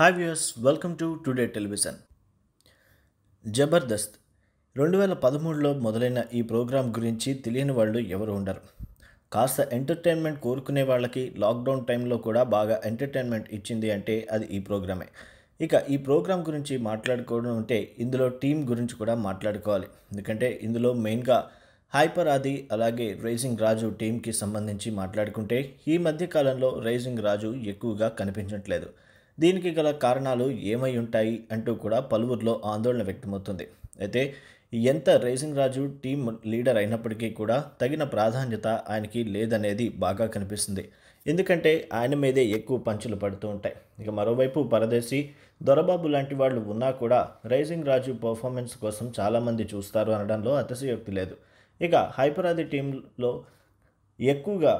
hi viewers welcome to today television Jabardasth రెండు వేల పదమూడులో మొదలైన ఈ ప్రోగ్రాం గురించి తెలియని వాళ్ళు ఎవరు ఉండరు కాస్త ఎంటర్టైన్మెంట్ కోరుకునే వాళ్ళకి లాక్డౌన్ టైంలో కూడా బాగా ఎంటర్టైన్మెంట్ ఇచ్చింది అంటే అది ఈ ప్రోగ్రామే ఇక ఈ ప్రోగ్రాం గురించి మాట్లాడుకోవడం అంటే ఇందులో టీం గురించి కూడా మాట్లాడుకోవాలి ఎందుకంటే ఇందులో మెయిన్గా హైపర్ ఆది అలాగే రైజింగ్ రాజు టీంకి సంబంధించి మాట్లాడుకుంటే ఈ మధ్య కాలంలో రైజింగ్ రాజు ఎక్కువగా కనిపించట్లేదు దీనికి గల కారణాలు ఏమై ఉంటాయి అంటూ కూడా పలువురిలో ఆందోళన వ్యక్తమవుతుంది అయితే ఎంత రేసింగ్ రాజు టీం లీడర్ అయినప్పటికీ కూడా తగిన ప్రాధాన్యత ఆయనకి లేదనేది బాగా కనిపిస్తుంది ఎందుకంటే ఆయన మీదే ఎక్కువ పంచులు పడుతూ ఉంటాయి ఇక మరోవైపు పరదేశీ దొరబాబు లాంటి వాళ్ళు ఉన్నా కూడా రైజింగ్ రాజు పర్ఫార్మెన్స్ కోసం చాలామంది చూస్తారు అనడంలో అతిశయోక్తి లేదు ఇక హైపరాది టీంలో ఎక్కువగా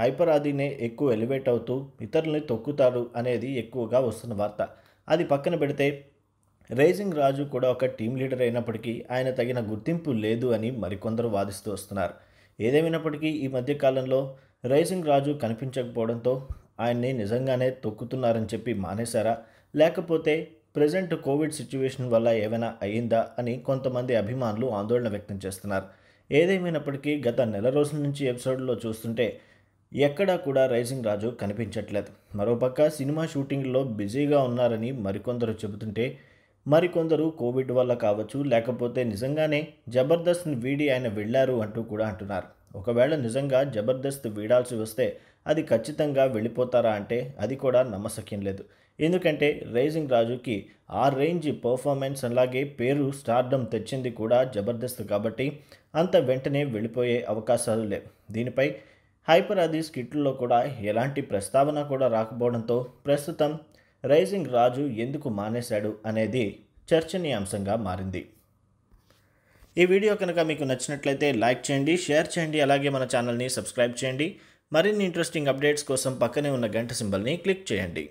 హైపర్ ఆదినే ఎక్కువ ఎలివేట్ అవుతూ ఇతరుల్ని తొక్కుతారు అనేది ఎక్కువగా వస్తున్న వార్త అది పక్కన పెడితే రేసింగ్ రాజు కూడా ఒక టీం లీడర్ అయినప్పటికీ ఆయన తగిన గుర్తింపు లేదు అని మరికొందరు వాదిస్తూ వస్తున్నారు ఏదేమైనప్పటికీ ఈ మధ్య కాలంలో రేసింగ్ రాజు కనిపించకపోవడంతో ఆయన్ని నిజంగానే తొక్కుతున్నారని చెప్పి మానేశారా లేకపోతే ప్రజెంట్ కోవిడ్ సిచ్యువేషన్ వల్ల ఏమైనా అయ్యిందా అని కొంతమంది అభిమానులు ఆందోళన వ్యక్తం చేస్తున్నారు ఏదేమైనప్పటికీ గత నెల రోజుల నుంచి ఎపిసోడ్లో చూస్తుంటే ఎక్కడా కూడా రైజింగ్ రాజు కనిపించట్లేదు మరోపక్క సినిమా షూటింగ్లో బిజీగా ఉన్నారని మరికొందరు చెబుతుంటే మరికొందరు కోవిడ్ వల్ల కావచ్చు లేకపోతే నిజంగానే జబర్దస్త్ వీడి ఆయన వెళ్ళారు అంటూ కూడా అంటున్నారు ఒకవేళ నిజంగా జబర్దస్త్ వీడాల్సి వస్తే అది ఖచ్చితంగా వెళ్ళిపోతారా అంటే అది కూడా నమ్మసక్యం లేదు ఎందుకంటే రైజింగ్ రాజుకి ఆ రేంజ్ పర్ఫార్మెన్స్ అలాగే పేరు స్టార్డమ్ తెచ్చింది కూడా జబర్దస్త్ కాబట్టి అంత వెంటనే వెళ్ళిపోయే అవకాశాలు లేవు దీనిపై హైపర్ అదీస్ కిట్లో కూడా ఎలాంటి ప్రస్తావన కూడా రాకపోవడంతో ప్రస్తుతం రైజింగ్ రాజు ఎందుకు మానేశాడు అనేది చర్చనీయాంశంగా మారింది ఈ వీడియో కనుక మీకు నచ్చినట్లయితే లైక్ చేయండి షేర్ చేయండి అలాగే మన ఛానల్ని సబ్స్క్రైబ్ చేయండి మరిన్ని ఇంట్రెస్టింగ్ అప్డేట్స్ కోసం పక్కనే ఉన్న గంట సింబల్ని క్లిక్ చేయండి